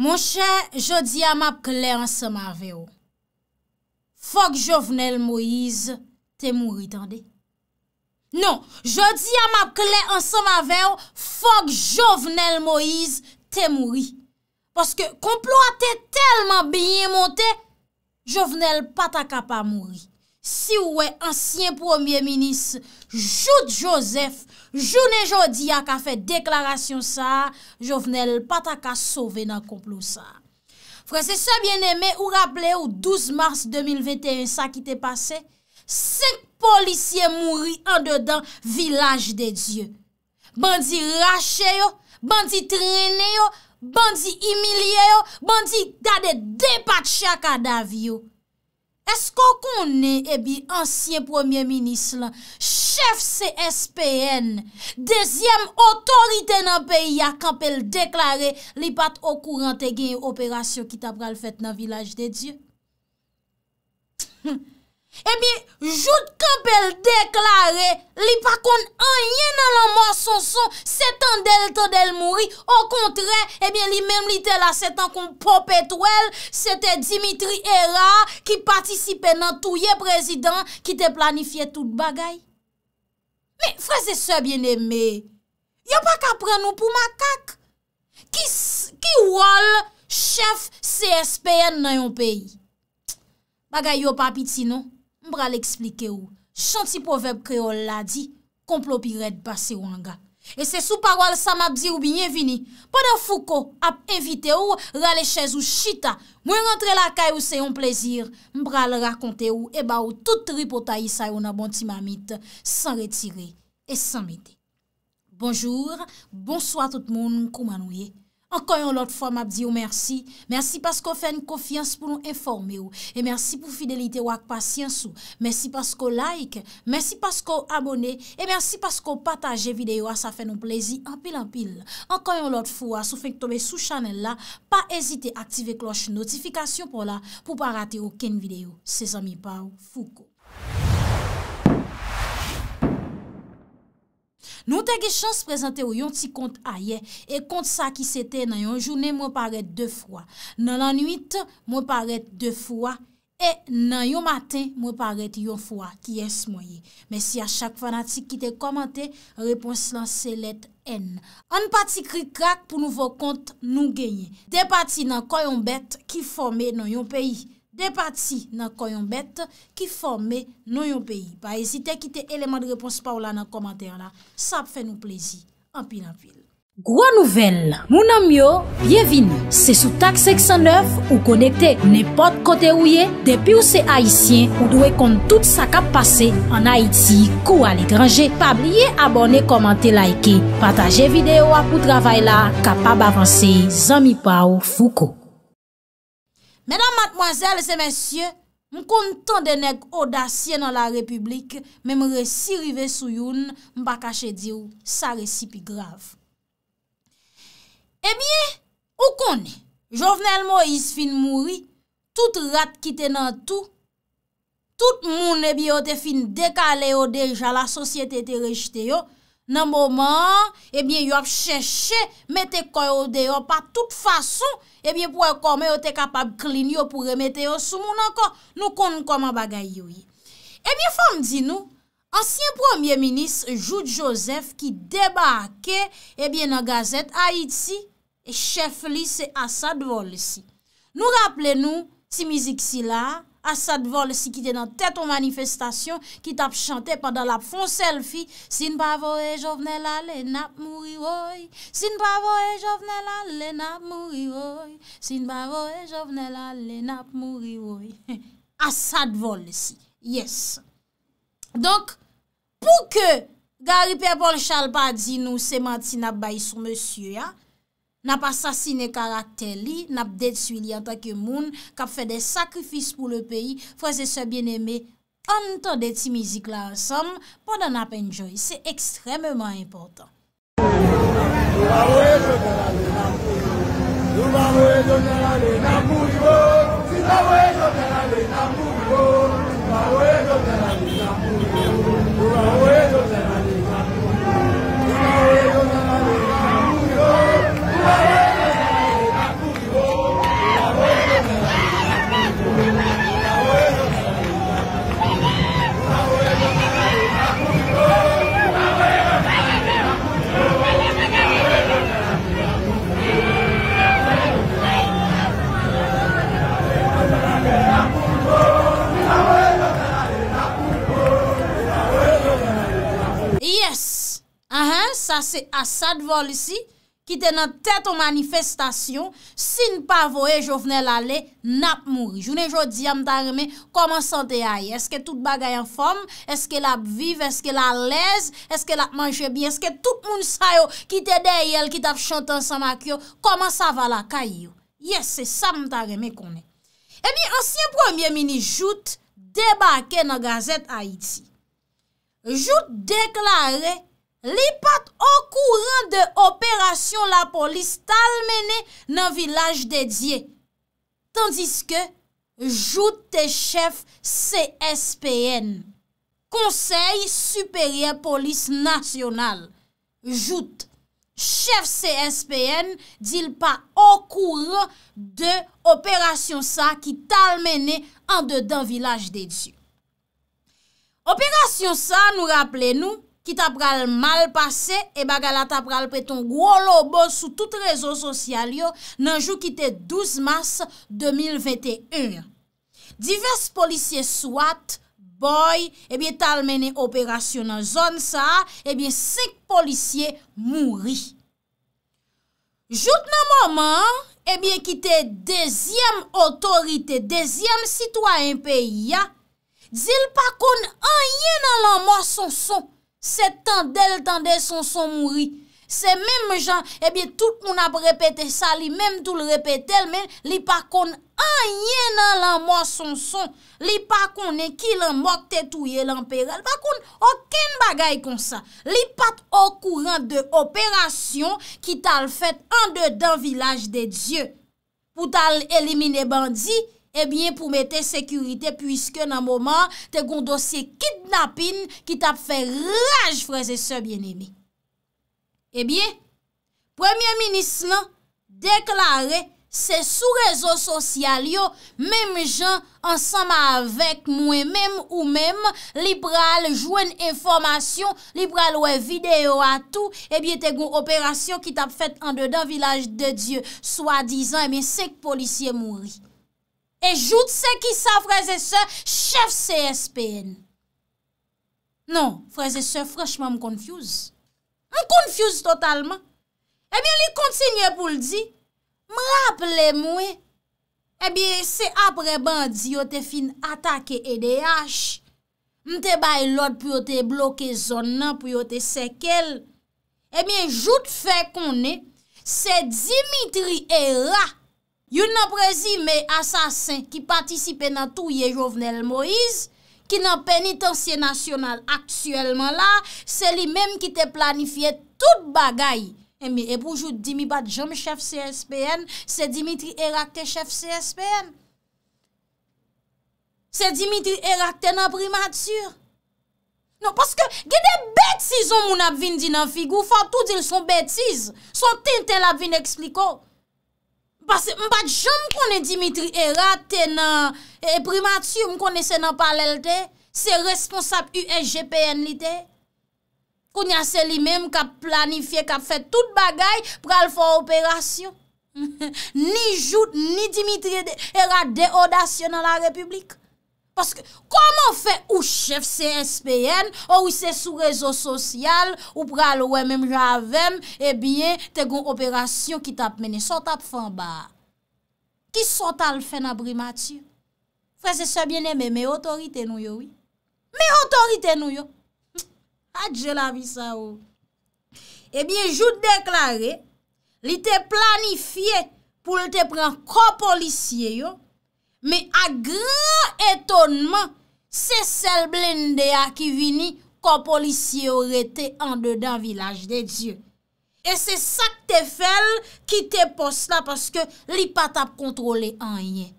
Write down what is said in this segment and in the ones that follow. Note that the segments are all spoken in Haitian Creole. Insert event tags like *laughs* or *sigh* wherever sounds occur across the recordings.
Mon chè, jodi a map kle an seman veyo, fòk jovenel Moïse te mouri tande. Non, jodi a map kle an seman veyo, fòk jovenel Moïse te mouri. Paske komplo a te telman biye monte, jovenel patakapa mouri. Si wè ansyen premier minis, jout josef, jounen jodi a ka fè deklarasyon sa, jo vnen l pataka sove nan komplou sa. Fransè sa bien eme ou rapple ou 12 mars 2021 sa ki te pase, sek polisye mouri an de dan vilaj de dieu. Bandi rache yo, bandi trene yo, bandi imilie yo, bandi dade depache a ka dav yo. Esko konen ebi eh ansye premier minis la, chef CSPN, dezyem otorite nan peyi ya kapel deklare li bat okurante genye operasyon ki tabral fet nan vilaj de Diyo? Ebyen, eh jout kamp el deklare, li pa kon anye nan lan monsonson, setan delta del mouri. O kontre, ebyen, li menm li te la setan kon po petwel, sete Dimitri Era ki patisipe nan touye prezident ki te planifye tout bagay. Me, freze se bieneme, yo pa kapren nou pou makak. Ki wal chef CSPN nan yon pey. Bagay yo pa piti nou. mbra l'eksplike ou, chanti poveb kreol la di, komplo pi red basi wanga. E se sou parwal sa map di ou bi nye vini, pa da fou ko ap evite ou, rale chèz ou chita, mwen rentre la kay ou se yon plezir, mbra l'rakonte ou, e ba ou tout ripotayi sa yon abon ti mamit, san retire, e san mide. Bonjour, bonsoir tout moun, koumanouye. Enkoyon lot fwa mab diyo oh, mersi. Mersi pasko fèn kofiyans pou nou informe oh. ou. E mersi pou fidelite ou ak pasyans ou. Mersi pasko like. Mersi pasko abone. E mersi pasko pataje videyo a ah, sa fèn nou plezi apil-apil. Enkoyon lot fwa ah, sou fèn k tomè sou chanel la. Pa ezite aktive kloche notifikasyon pou la pou pa rate ou ken videyo. Se zami pa ou oh, fuko. Nou te ge chans prezante ou yon ti kont a ye, e kont sa ki se te nan yon jounen mwen paret de fwa, nan lan nwit mwen paret de fwa, e nan yon maten mwen paret yon fwa ki es mwen ye. Men si a chak fanatik ki te komante, repons lan selet en. An pati krik krak pou nouvo kont nou genye, te pati nan koyon bet ki forme nan yon peyi. repati nan koyon bet ki fome nou yon peyi. Ba ezite kite eleman de repons pa ou la nan komater la. Sa ap fè nou plezi. Ampin ampin. Gwa nouvel la. Mounan myo, bienvin. Se sou tak seksan 9 ou konekte nepot kote ou ye, depi ou se Haitien ou dwe kont tout sa kap pase, an Haiti kou al ekranje, pa blye abone komante laike, pataje videyo apou travay la, kapab avanse zami pa ou fuko. Menan matmwazel se mesye, m kontan de nek odasye nan la republik, men m re sirive sou youn, m bakache diw sa resipi grav. E bie, ou kon, eh Jovenel Moïse fin mouri, tout rat kite nan tou, tout moun e biyo te fin dekale yo oh, derja la sosyete te rejite yo, oh. Nan mouman, ebyen eh yo ap chèche mette koy ou deyo pa tout fason, ebyen eh pou e kome yo te kapab klini yo pou remette yo sou moun anko, nou kon nou koman bagay yo ye. Ebyen eh fòm di nou, ansyen premier minis Jude Joseph ki debake ebyen nan gazet Haïti, e chef li se asad vol si. Nou rapple nou si mizik si la, Asad vol si ki te nan teton manifestasyon, ki tap chante padan lap fon selfie, Sin pavo e jovnel ale nap mouri woy, Sin pavo e jovnel ale nap mouri woy, Sin pavo e jovnel ale nap mouri woy. *laughs* Asad vol si, yes. Donk pou ke gari pe bol chal pa di nou seman ti nap bayi sou monsye ya, n'a pas assassiné caractère li n'a détruit li en tant que monde qui a fait des sacrifices pour le pays frères et sœurs bien-aimés entendez cette musique là ensemble pendant n'a enjoy c'est extrêmement important Asad volisi, ki te nan Tete ou manifestasyon Sin pa voe, jo vene lale Nap mouri, jounen jo di amta reme Koman sante a ye, eske tout bagay En form, eske la ap vive, eske la Lez, eske la ap manje bi Eske tout moun sayo, ki te deyel Ki tap chante ansan makyo, koman Sava la kayo, yes, se sa Amta reme konen, emi Ansyen premier mini jout Debake nan gazet Haiti Jout deklare Li pat okouran de operasyon la polis talmene nan vilaj dedye. Tandiske, joute te chef CSPN. Konsey Superye Polis Nasyonal. Joute, chef CSPN dil pa okouran de operasyon sa ki talmene an de dan vilaj dedye. Operasyon sa nou rappele nou. Ki tap pral mal pase, e baga la tap pral pe ton gwolo bo sou tout rezo sosyal yo nan jou ki te 12 mars 2021. Diverse polisye swat, boy, ebyen eh tal mene operasyon nan zon sa, ebyen eh sek polisye mouri. Jout nan moman, ebyen eh ki te dezyem otorite, dezyem sitwa en pe ya, zil pa kon anye nan lan mason son. Se tan del tan de son son mouri. Se menm jan, ebyen tout moun ap repete sa, li menm tou l repete el men, li pa kon an yen nan lan mou son son. Li pa kon e ki lan mou te touye lan pere, li pa kon oken bagay kon sa. Li pat o kouran de operasyon ki tal fet an de dan vilaj de Diyo pou tal elimine bandi, Ebyen eh pou mette sekurite Puiske nan mouman te goun dosye Kidnapin ki tap fe raj Freze se bien eme Ebyen eh Premier minisman Deklare se sou rezo sosyal Yo mem jan Ansama avek mou Mem ou mem Libral jwen informasyon Libral we videyo atou Ebyen eh te goun operasyon ki tap fet Ande dan vilaj de die Soa dizan seke polisye mouri E jout se ki sa fraze se chef CSPN. Non, fraze se franchement m konfuse. M konfuse totalman. Ebyen eh li kontinye pou l di. M raple mwe. Ebyen eh se apre bandi yo te fin atake EDH. M te bay lot pou yo te bloke zon nan pou yo te sekel. Ebyen eh jout fe konen se Dimitri ERA. Yon nan prezi me asasen ki patisipe nan tou ye Jovenel Moïse, ki nan penitensye nasyonal aksyèlman la, se li menm ki te planifiye tout bagay. Emi, e, e poujou dimi bat jom chef CSPN, se Dimitri Erakte chef CSPN. Se Dimitri Erakte nan primatür. Non, paske gede betizon moun apvin di nan figou, fantou dil son betiz, son tintel apvin ekspliko. Mpa jom konen Dimitri era te nan primatium konen se nan palel te, se responsap USGPN li te. Koun yase li men mkap planifiye, mkap fet tout bagay pral fwa operasyon. *laughs* Ni jout, ni Dimitri era deodasyon nan la republik. Paske koman fe ou chef CSPN, ou wise sou rezo sosyal, ou pral wè mèm javèm, e bie te goun operasyon ki tap mène. Sot ap fan ba. Ki sot al fè na brimati? Frense se bène mè, mè otorite nou yo, wè. Mè otorite nou yo. Hm, Adjè la vi sa ou. E bie jout deklare li te planifiye pou li te pran ko policye yo, Me a gran etonman, se sel blende a ki vini kon polisye ou rete an de dan vilaj de Diyo. E se sak te fel ki te pos la paske li pat ap kontrole an yen.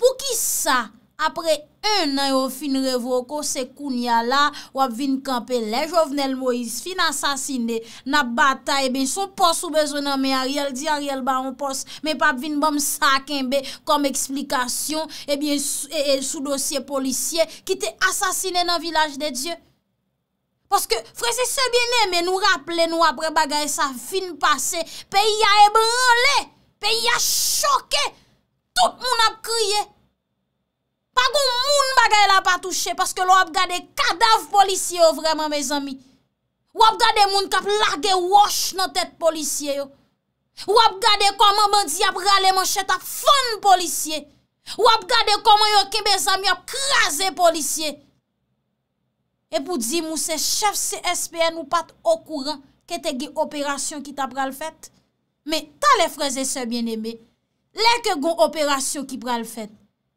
Pou ki sa? apre 1 nan yo fin revoko se kounya la, wap vin kampe le, jovnel Moïse fin ansasine, na bata e bin sou pos ou bezonan, men ariel di ariel ba ou pos, men pap vin bom sakin be, kom eksplikasyon, e bin e, e, sou dosye policye, ki te ansasine nan vilaj de Diyo. Poske frese se biene, men nou raple nou apre bagay sa fin pase, pe y a ebranle, pe y a choke, tout moun ap kriye, pa goun moun bagay la pa touche, paske lò ap gade kadav polisye yo vreman, mè zami. Wap gade moun kap lage wosh nan tèt polisye yo. Wap gade koman bandi ap rale manche ta fon polisye. Wap gade koman yon ki mè zami ap krasè polisye. E pou di mou se chef CSPN ou pat okouran ke te ge operasyon ki ta pral fèt. Me, ta le freze se bienembe, lè ke goun operasyon ki pral fèt.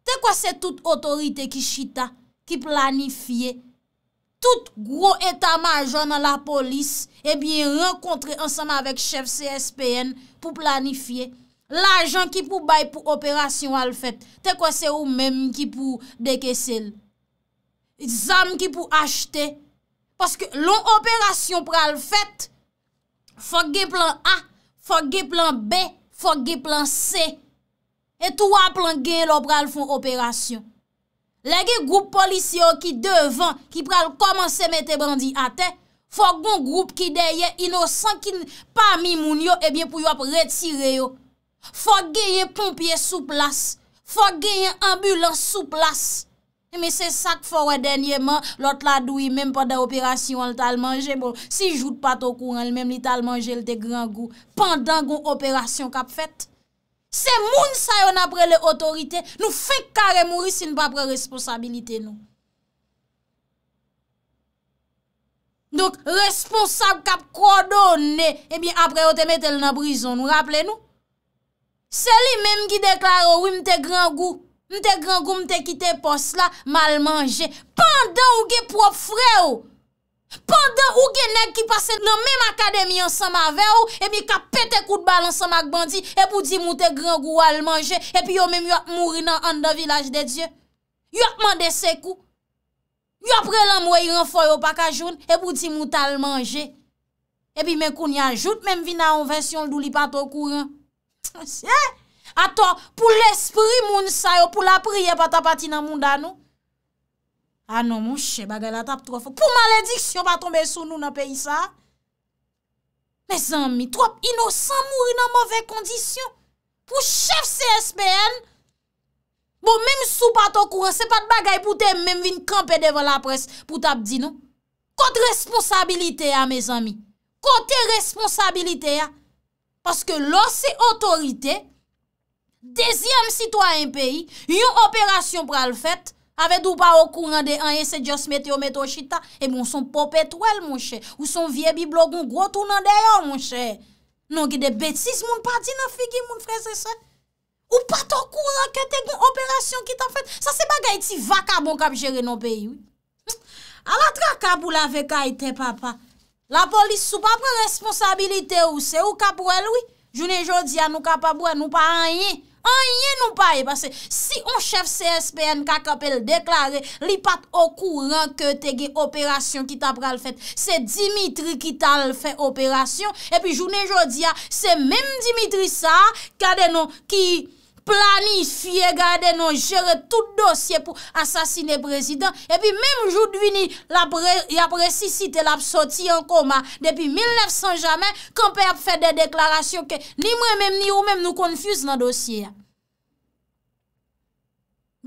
Te kwa se tout otorite ki chita, ki planifiye. Tout gro etaman ajon nan la polis, ebyen eh renkontre ansanman avèk chef CSPN pou planifiye. L'ajan ki pou bay pou operasyon al fèt. Te kwa se ou menm ki pou dekesel. Zanm ki pou achete. Paske lon operasyon pral fèt, fòk ge plan A, fòk ge plan B, fòk ge plan C. Te kwa se ou menm ki pou dekesel. E tou ap lan gen lop pral fon operasyon. Le gen goup polisyon ki devan, ki pral komanse mette bandi ate, fò goun goup ki deye inosan ki pa mimoun yo, ebyen pou yo ap retire yo. Fò gen yon pompye sou plas, fò gen yon ambulans sou plas. Eme se sak fò wè denye man, lot la dwi menm pandan operasyon l tal manje, bon, si jout pato kou an, menm li tal manje l te gran goun, pandan goun operasyon kap fèt. Se moun sa yon apre le otorite, nou fek kare mouri sin pa pre responsabilite nou. Donk responsab kap kwa do ne, e bin apre yo te met el nan brison nou, rapple nou. Se li menm ki deklare oui mte grangou, mte grangou mte kite pos la mal manje, pandan ou ge prop fre ou. Pandan ou genèk ki pase nan mèm akadem yon sa ma vè ou, e mi ka pète kout bal an sa mak bandi, e pou di moutè grangou al manje, e pi yo mèm yo ak mouri nan andan vilaj de Dje. Yo ak mande se kou. Yo apre lan mwen yon foy opaka joun, e pou di moutè al manje. E pi mèm koun ya jout, mèm vina on vè syon l'dou li pato kouran. Eh! Aton, pou l'esprit moun sa yo, pou la priye pata pati nan moun dan nou. A ah nou moun chè bagay la tap trofou. Pou malediksyon pa tombe sou nou nan peyi sa. Me zanmi, trof inosan mouri nan mouve kondisyon. Pou chèf CSPN. Bon, mèm sou pa to koure, se pat bagay pou tem mèm vin kranpe devan la pres pou tap di nou. Kote responsabilite a, ah, me zanmi. Kote responsabilite a. Ah. Paske lò se otorite, Dezyem sitwa yon peyi, yon operasyon pral fèt, Aved ou pa ou kou rande anye se dios meteo meto chita, e bon son popet wèl moun chè. Ou son vie bi blogon gwo tou nan deyo moun chè. Non ki de betis moun pa di nan figi moun freze se. Ou pa to kou rakete gwen operasyon ki ta fèt. Sa se bagay ti vaka bon kap jere nan peyi. A la tra kap ou la vek ayte papa. La polis sou pa pre responsabilite ou se ou kap wèl wèl. Jouni jodi an nou kap ap wèl nou pa anye. Anye nou paye, parce si an chef CSPN kakapel deklare, li pat okouran ke tege operasyon ki ta pral fèt, se Dimitri ki tal fèt operasyon, epi jounen jodi ya, se men Dimitri sa, kade nou ki... plani, fye gade, nan jere tout dosye pou asasine prezident, epi mem joud vini, la presisi te lap soti an koma, depi 1900 jamen, kampè ap fè de deklarasyon ke ni mwen men ni ou men nou konfuse nan dosye.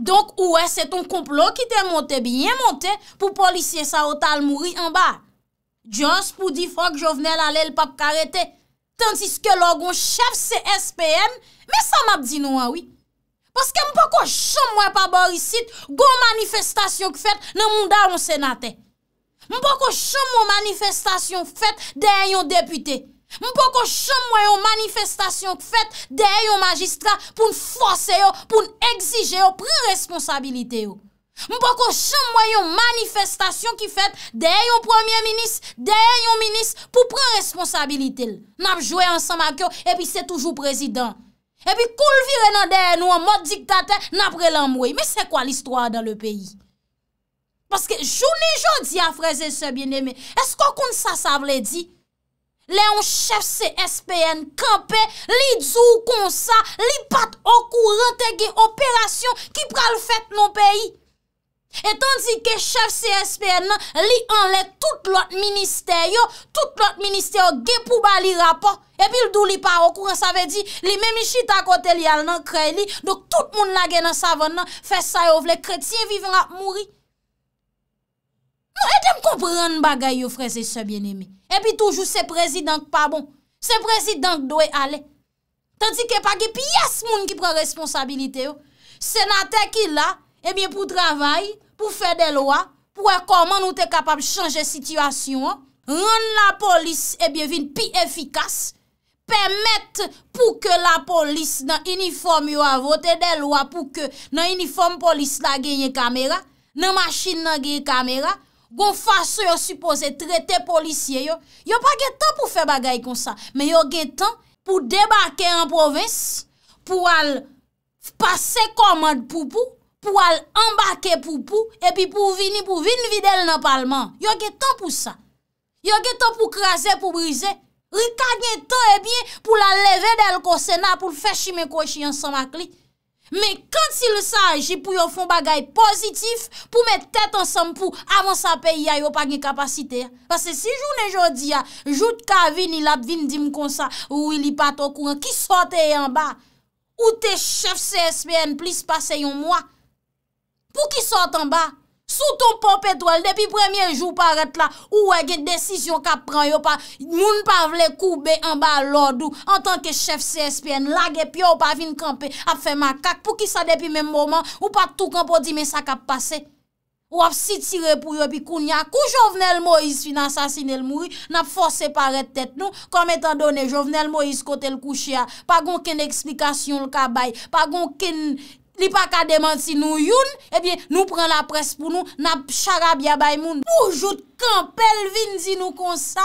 Donk ouè, se ton komplon ki te monte, biye monte pou polisye sa otal mouri an ba. Djos pou di fòk jo vnen la lè l'pap karetè, tandis ke logon chef se SPM, me sa map di nou awi. Paske m pou kon shom wè pa borisit, goun manifestasyon k fèt nan munda yon senate. M pou kon shom wè yon manifestasyon fèt de yon depute. M pou kon shom wè yon manifestasyon k fèt de yon magistrat pou n'fose yo, pou n'exige yo, pou n'responsabilite yo. Mwen pa ko chan mwen yon manifestasyon ki fet Deye yon premier minis, deye yon minis Pou pren responsabilite l N ap jwe ansan makyo, epi se toujou prezident Epi kol vire nan deye nou an mod diktate N ap relan mwen Me se kwa l istwa dan le peyi Paske jouni joun di afreze se bieneme Esko kon sa sa vle di Le yon chef se SPN Kampen, li dzou kon sa Li pat okou rentege operasyon Ki pral fet non peyi Et tandi ke chef CSPN non, nan, li anle tout lot minister yo, tout lot minister yo, ge pou bali rapor. E pi l do li pa wakouran, sa ve di, li memi chita kote li al nan, kre li, dok tout moun la gen nan savon nan, fesay ou vle kretien vivan ap mouri. Non, et le m kompran bagay yo freze se bon. eh bien emi. E pi toujou se prezidank pa bon. Se prezidank do e ale. Tandi ke pa ge pi yas moun ki pren responsabilite yo. Senate ki la, e bi pou travayi, pou fè de lwa, pou wè koman nou te kapab chanje situasyon, ron la polis e eh bievin pi efikas, pèmèt pou ke la polis nan uniform yo avote de lwa, pou ke nan uniform polis la genye kamera, nan masjin nan genye kamera, gon fase yo suppose trete polisye yo, yo pa gen tan pou fè bagay kon sa, men yo gen tan pou debake an provins, pou al pase koman pou pou, pou al ambake pou pou, epi pou vini pou vin vide l nan palman. Yo ge tan pou sa. Yo ge tan pou kraser, pou brize. Rika gne tan e eh bie pou la leve del konsena, pou feshi me koshi yon samak li. Me kant si l sa aji pou yon fon bagay pozitif, pou me tet an sam pou, avan sa peyi a yo pa gne kapasite. Pase si joun e jodi a, jout ka vini, lap vini dim konsa, ou ili pato kouan, ki sote yon ba, ou te chef CSPN plis pase yon mwa, Pou ki sort an ba, sou ton pon petrol, depi premier jou paret la, ou wè gen desisyon kap pran yo pa, moun pa vle koube an ba lòdou, an tanke chef CSPN, lage pyo ou pa vin kampe, ap fe makak, pou ki sa depi men mouman, ou pa tou kampo di men sa kap pase. Ou ap si tire pou yo pi koun ya, kou Jovenel Moïse fin an sasine l mouri, nap force paret tèt nou, kom etan donè Jovenel Moïse kote l kouchia, pa gon ken eksplikasyon l kabay, pa gon ken... Li pa ka demansi nou youn, ebyen nou pren la pres pou nou na charab ya bay moun. Pou jout kan pelvin di nou kon sa,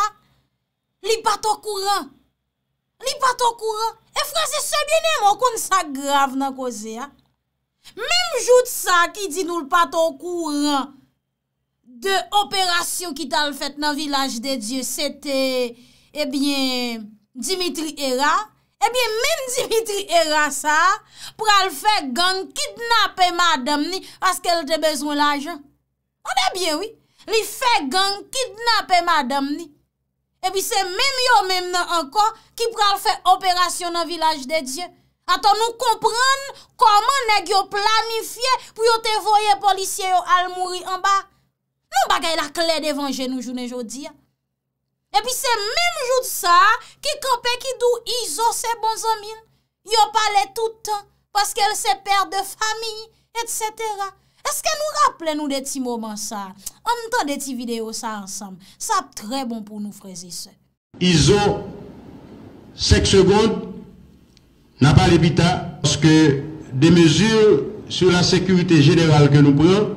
li pato kouran. Li pato kouran. E franse sebyenè mou kon sa grav nan koze ya. Mem jout sa ki di nou l pato kouran de operasyon ki tal fèt nan Vilaj de Dieu, se te ebyen Dimitri Héra. Ebyen eh men Dimitri Erasa pral fè gang kidnapè madam ni aske l te bezoun l ajan. O debyen wè, li fè gang kidnapè madam ni. Ebyen eh se men yo men nan ankon ki pral fè operasyon nan vilaj de Diyan. Ata nou kompran koman ne gyo planifiye pou yo te voye policye yo al mouri anba. Nou bagay la kle devanje nou jounen jodi ya. Et puis c'est même jour de ça que quand Pekidou izo ses bonzomines. Ils ont parlé tout le temps parce qu'elle se perd de famille, etc. Est-ce que nous rappelez-nous des petits moments ça? On entend des petits vidéos ça ensemble. Ça a très bon pour nous fraiser ça. Izo, 5 secondes, n'a pas l'hébita parce que des mesures sur la sécurité générale que nous prenons,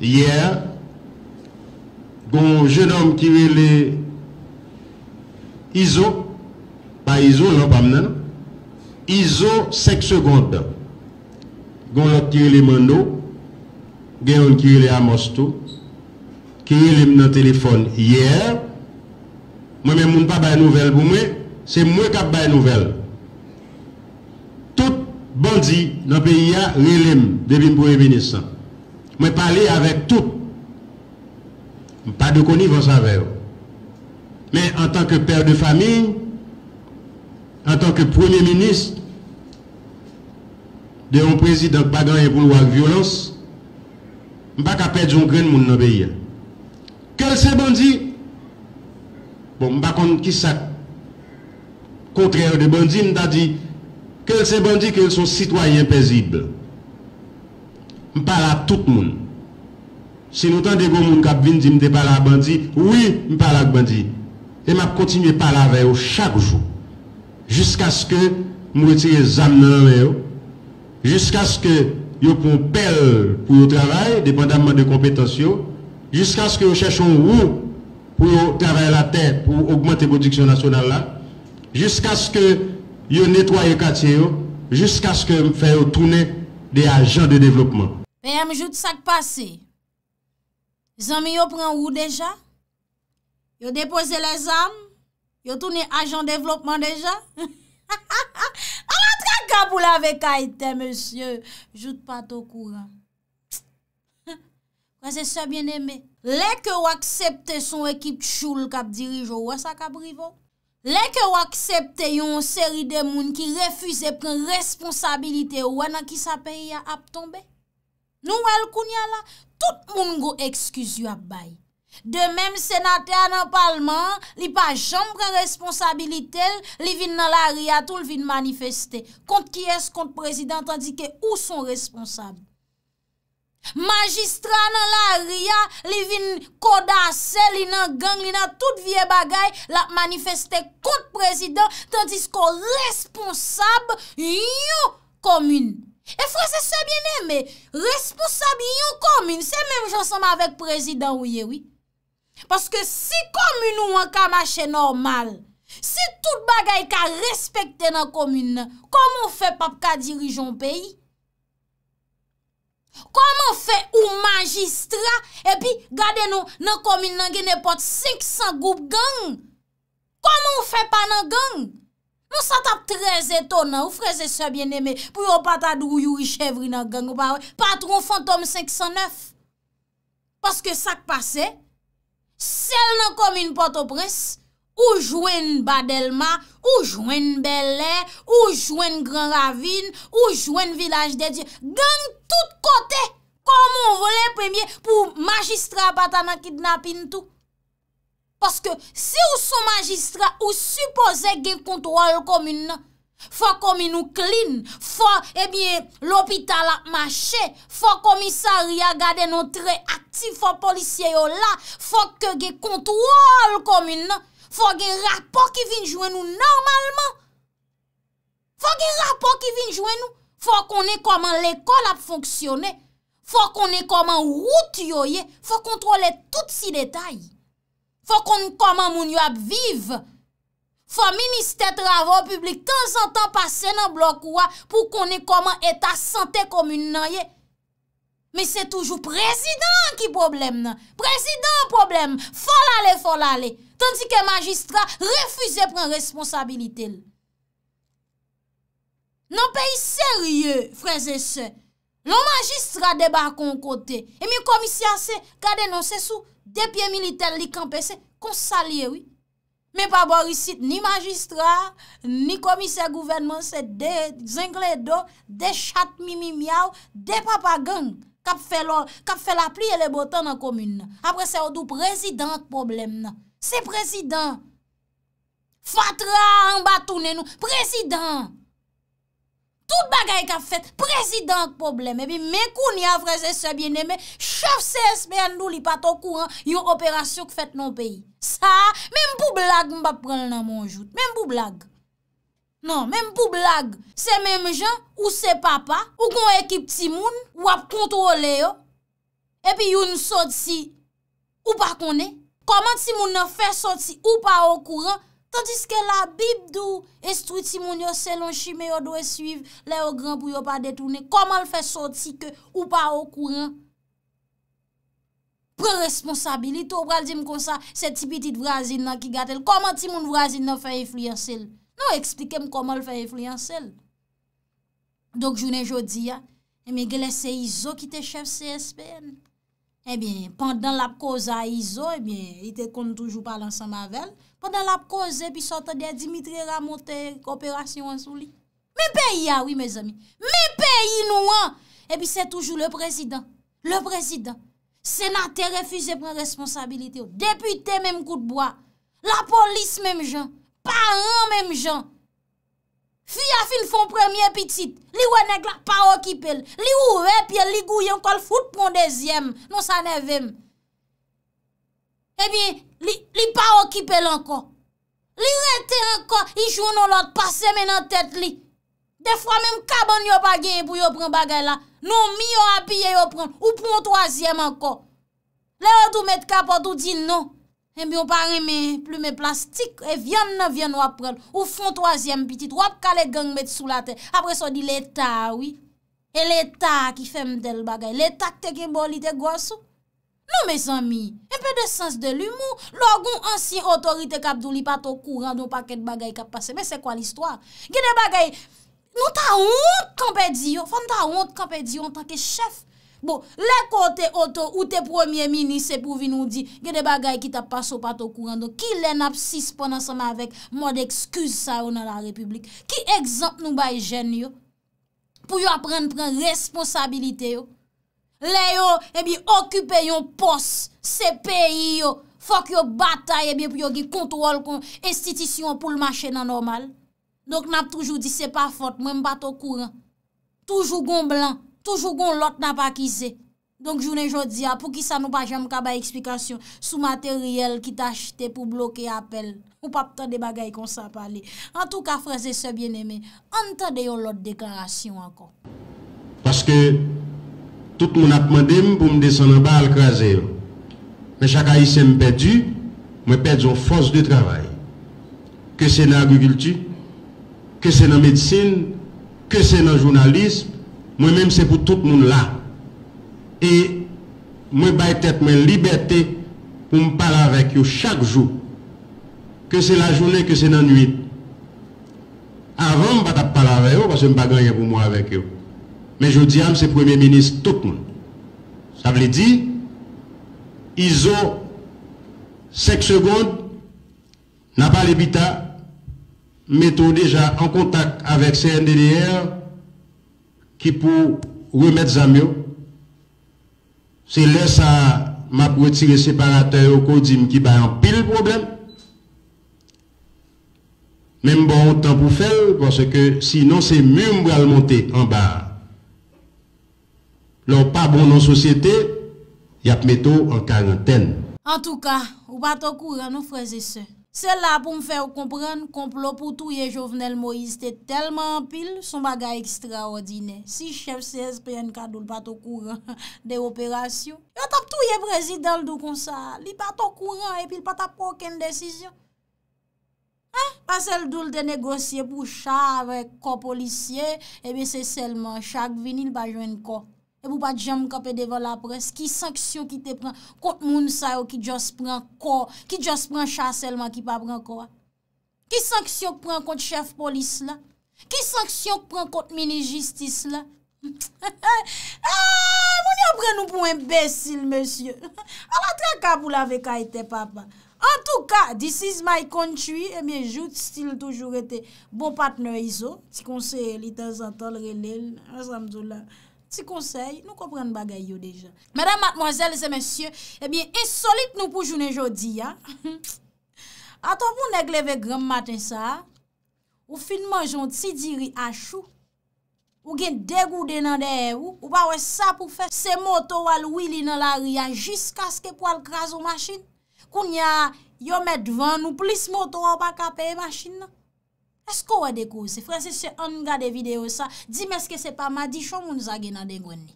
hier, Gon jenom ki wile Izo Pa Izo nan pa mnen Izo sek sekonde Gon lot ki wile Mando Genon ki wile Amosto Ki wile nan telefon Yer Mwen men moun pa bay nouvel pou mwen Se mwen kap bay nouvel Tout bandi Nan peya wilem Mwen pale avek tout Pas de connivence avec eux. Mais en tant que père de famille, en tant que premier ministre, de un président qui n'a pas de violence, je ne peux pas perdre un grain de monde dans le pays. Quel ce bandit Bon, je ne sais pas qui ça. Contraire de bandit, je dit quels ce bandits, qui sont citoyens paisibles. Je parle à tout le monde. Si nou tan degou moun kap vin di mde pala bandi, oui m pala bandi. E map kontinye pala vè yo chak jou. Jusk aske m wè tiye zam nan vè yo. Jusk aske yo pon pel pou yo travay, depan damman de kompetans yo. Jusk aske yo chèchon wou pou yo travay la tè, pou yo augmente produksyon nasyonal la. Jusk aske yo netway yo kati yo. Jusk aske yo fè yo toune de ajan de devlopman. Mè yam jout sa k pasi. Zanmi yo pren wou deja? Yo depose le zanm? Yo touni ajan devlopman deja? Ha ha ha! A la trakab ou la vek aite, monsye? Joute pato kouran. Tsk! Ha! Wazè se bien eme. Lè ke waksepte son ekip choul kap dirijou wazak ap rivo. Lè ke waksepte yon seri de moun ki refuse pren responsabilite wana ki sa peyi ap tombe. Nou el kounya la, tout moun go ekskuz yo ap bay. De menm senate an an palman, li pa jom pren responsabilitel, li vin nan la ria, tout vin manifeste. Kont ki es kont prezident, tandike ou son responsable. Magistran nan la ria, li vin koda se, li nan gang, li nan tout vie bagay, la manifeste kont prezident, tandis kon responsable yo komine. E fwese sebyen eme, respousabi yon komine se mèm jonsama avèk prezidant ou yewi. Paske si komine ou an kamache normal, si tout bagay ka respekte nan komine nan, koman fe pap ka dirijon peyi? Koman fe ou magistra epi gade nan komine nan genepot 500 goup gang? Koman fe pa nan gang? Monsat ap treze ton nan ou freze se bien eme pou yo pata d'ou yu yu chevri nan gang ou pawe. Patron fantom 509. Paske sak pase, sel nan komine poto pres, ou jwen Badelma, ou jwen Belè, ou jwen Gran Ravine, ou jwen Vilaj de Dje. Gang tout kote, komon vole premier pou magistra pata nan kidnapin tout. Paske se ou sou magistrat ou supose ge kontrol komine nan, fò komine ou klin, fò, e bie, l'opital ap mache, fò komisari a gade nou tre aktif, fò polisye yo la, fò ke ge kontrol komine nan, fò ge rapò ki vinjwen nou normalman. Fò ge rapò ki vinjwen nou, fò konen koman l'ekol ap foksyone, fò konen koman wout yo ye, fò kontrole tout si detay. Fò kon konman moun yo ap vive. Fò ministè travò publik tan zan tan pase nan blok wwa pou konnen konman etat sante komoun nan ye. Me se toujou prezident ki problem nan. Prezident problem. Fò lale, fò lale. Tanti ke magistrat refuze pren responsabilite l. Non pey serye freze se. Non magistrat debakon kote. E mi komisyase kade nan se sou De pye militer li kampe se konsalyewi. Me pa borisit ni magistra, ni komiser gouvenman se de zengledo, de chatmimi miaw, de papagang. Kap fe la pli e le botan nan komine nan. Apre se ou dou prezident problem nan. Se prezident. Fatra an batounen nou. Prezident. Tout bagay ka fet, prezidant poublem, ebi menkouni avreze sebyene, menkouni avreze sebyene, menkouni avreze sebyene, chav CSB andou li pato kouran yon operasyon ki fet nan peyi. Sa, menm pou blag mbap pral nan moun jout. Menm pou blag. Non, menm pou blag. Se menm jan, ou se papa, ou kon ekip ti moun, ou ap kontrole yo, epi yon sot si, ou pa konen. Koman ti moun nan fe sot si, ou pa an kouran, Tandiske la bib do estwit si moun yo selon chi me yo do esuiv le o gran pou yo pa detounen, koman l fè soti ke ou pa o kouran? Proresponsabilite ou pral di m konsa se ti pitit vrazin nan ki gatel, koman ti moun vrazin nan fè efluyen sel? Nou eksplikem koman l fè efluyen sel? Dok jounen jodi ya, e mè gè lè se Izo ki te chef CSPN. E bè, pandan la kouza Izo, e bè, ite kon toujou pa lansan mavel, Pendan la koze, pi sote de Dimitri Ramote, ko operasyon an sou li. Me peyi ya, ah oui, me zami. Me peyi nou an. E pi se toujou le prezident. Le prezident. Senate refuse pren responsabilite ou. Depute menm koutboa. La polis menm jan. Paran menm jan. Fuy afil fon premye pitit. Li wè nek la pa okipel. Li wè epel, li gou yon kol fout pon dezyem. Non sa nevem. E pi... Li pa o kipe lankon. Li rete lankon. I jounon lot, pase men an tet li. Defwa men mkabon yo bagye pou yo pran bagay la. Non mi yo api yo pran. Ou pran toazyem lankon. Le yo tou met kapot ou di nan. En bi yo pari me plume plastik. E vyan nan vyan wap pran. Ou pran toazyem pitit. Wap ka le gang met sou la ten. Apre so di leta wii. E leta ki fem del bagay. Leta ki teke boli te gwaso. Nou mes amy, en pe de sens de l'humour, logon ansi otorite kap do li pato kou rando pa ket bagay kap pase. Men se kwa l'histoire? Gede bagay, nou ta hont kanpe di yo, fan ta hont kanpe di yo an tanke chef. Bo, le kote oto, ou te premier ministre pou vi nou di, gede bagay ki tap paso pato kou rando, ki len ap sis ponan seman vek, mod ekskuse sa yo nan la republik. Ki ekzant nou bay jen yo, pou yo apren pren responsabilite yo. Le yo, ebi, eh okupe yon pos, se peyi yo. Fok yo batay, ebi, eh pou yon ki kontrol kon, institisyon pou l'mache nan normal. Donk nap toujou di, se pa fote, mwen batou kouran. Toujou gon blan, toujou gon lot nap akize. Donk jounen jodi ya, ah, pou ki sa nou pa jem kaba eksplikasyon, sou materyel ki t'achite pou bloke apel. Ou pap tande bagay kon sa pale. En tout ka, freze se bieneme, an tande yon lot deklarasyon ankon. Paske... tout le monde a demandé pour me descendre en bas à craser. Mais chaque haïtien me perdu, je perds une force de travail. Que c'est dans l'agriculture, que c'est dans la médecine, que c'est dans le journalisme, moi-même c'est pour tout le monde là. Et moi, je tête ma liberté pour me parler avec eux chaque jour. Que c'est la journée, que c'est la nuit. Avant, je ne pas avec eux parce que je ne pas pour moi avec eux. Mais je dis à M. Premier ministre, tout le monde. Ça veut dire, ils ont 5 secondes, n'a pas l'habitat, mettons déjà en contact avec CNDDR qui pour remettre Zamio. C'est là ça m'a retiré séparateur au Codim qui va en pile problème. Même bon temps pour faire, parce que sinon c'est mieux pour monter en bas. Non pa bon nan sosyete, yap meto an karantene. An tou ka, ou pa tou kouran nou freze se. Se la pou m fè ou kompran, komplo pou tou ye jovenel Moïse te telman pil, son bagay ekstraordinè. Si chef CSPN ka doul pa tou kouran de operasyon, yo tap tou ye brezid al dou konsa, li pa tou kouran e pil pa tap pou okèn desisyon. Pas el doul de negosye pou chavè, ko policye, ebè se selman chak vinil pa jwen ko. E pou pa djem kapè devan la pres, ki sanksyon ki te pran kont moun sa yo ki jos pran kor, ki jos pran chaselman ki pa pran kor? Ki sanksyon ki pran kont chef polis la? Ki sanksyon ki pran kont mini-jistis la? *laughs* Ah, moun yon pran nou pou mwen besil, monsye. *laughs* A la trakab ou la vek ayte, papa. An tou ka, this is my country, e mwen jout stil toujou rete. Bo patne yon, ti konsey liten zantol rele, an samdou la. Ti konsey, nou kompren bagay yo dejan. Mèdam matmozèl se mèsyè, ebyen eh insolit nou pou jounen jodi ya. *laughs* Ato pou negleve gram maten sa, ou fin manjon ti diri a chou, ou gen degou denan deyè ou, ou pa wè sa pou fè se moto wal wili nan la riyan jiskas ke po al kras ou machin. Koun ya yon mèdvan ou plis moto wal pa kapeye machin nan. Esko wade kouse, frese se an mga de video sa, di meske se pa ma di, chon moun zage nan den gwen ni.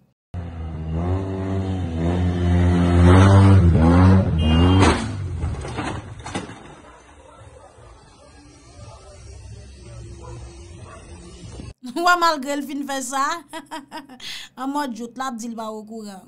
Waman grel fin fe sa? A *laughs* mod jout la, dil ba okur *laughs* an.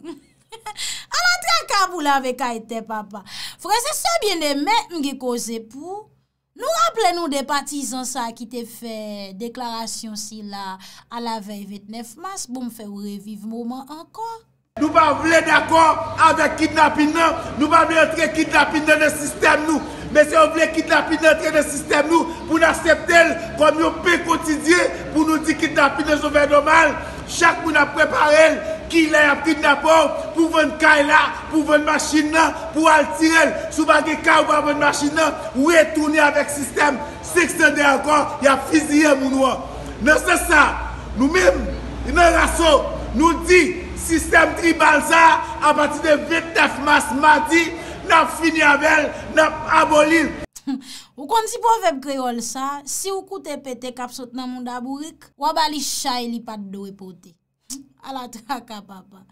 A la tra kabou la ve ka ete papa. Frese se bien de men mge kouse pou... Nou rample nou de patizan sa ki te fe deklarasyon si la a la vey 29 mas, boum fe ou reviv mouman ankon. Nou pa ou vle d'akor an de kidnapin nan, nou pa ou vle entre kidnapin nan de sistem nou. Men se ou vle kidnapin nan entre de sistem nou, pou nan septel, kom yo pe kotidye, pou nou di kidnapin nan zover domal, chak mou nan preparel, ki la yap kidnapor, pou ven kaila, pou ven machin nan, pou al tirel, sou bagi ka ou vle vle machin nan, ou e turni avek sistem, seksyen de akor, yap fizye moun wan. Nan se sa, nou mim, nan raso, nou di, Sistem tri balza apati de 29 mas madi, nap fin yabel, nap abolir. *laughs* Ou kon si pou vep kreol sa, si ou koute pete kapsot nan moun da bourik, waba li chay li pat do e pote. *laughs* Ala tra ka papa.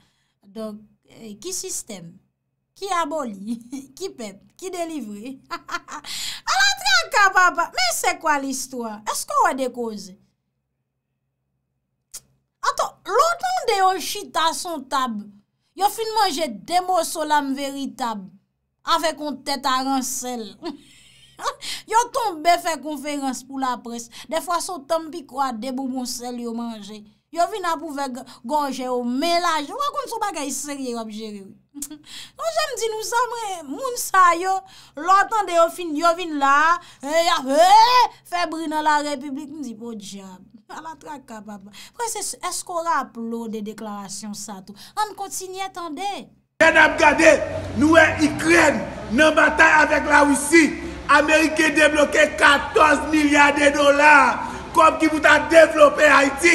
Don, eh, ki sistem? Ki abolir? *laughs* Ki pep? Ki delivri? Ala tra ka papa. Me se kwa li istwa? Esko wade koze? Aton, loutan de yon chita son tab, yo fin manje demosolam veritab, avek yon tete a ran sel. Yo ton be fe konferans pou la pres, defwa sou tom pi kwa debou moun sel yo manje. Yo vin apouve gange yo, men la, yo akoun sou bagay seri rap jere. Non, jen mi di nou sa, mwen, eh, moun sa yo, loutan de yon fin, yo vin eh, eh, la, febri nan la republik, mi di pot bon di jab. a la trak ka papa esko rap lò de deklarasyon sa tou an kontinye tande nou e ikren nan batay avèk la wisi Amerike deblokè 14 milyar de dolar kom ki moutan deflopè Haiti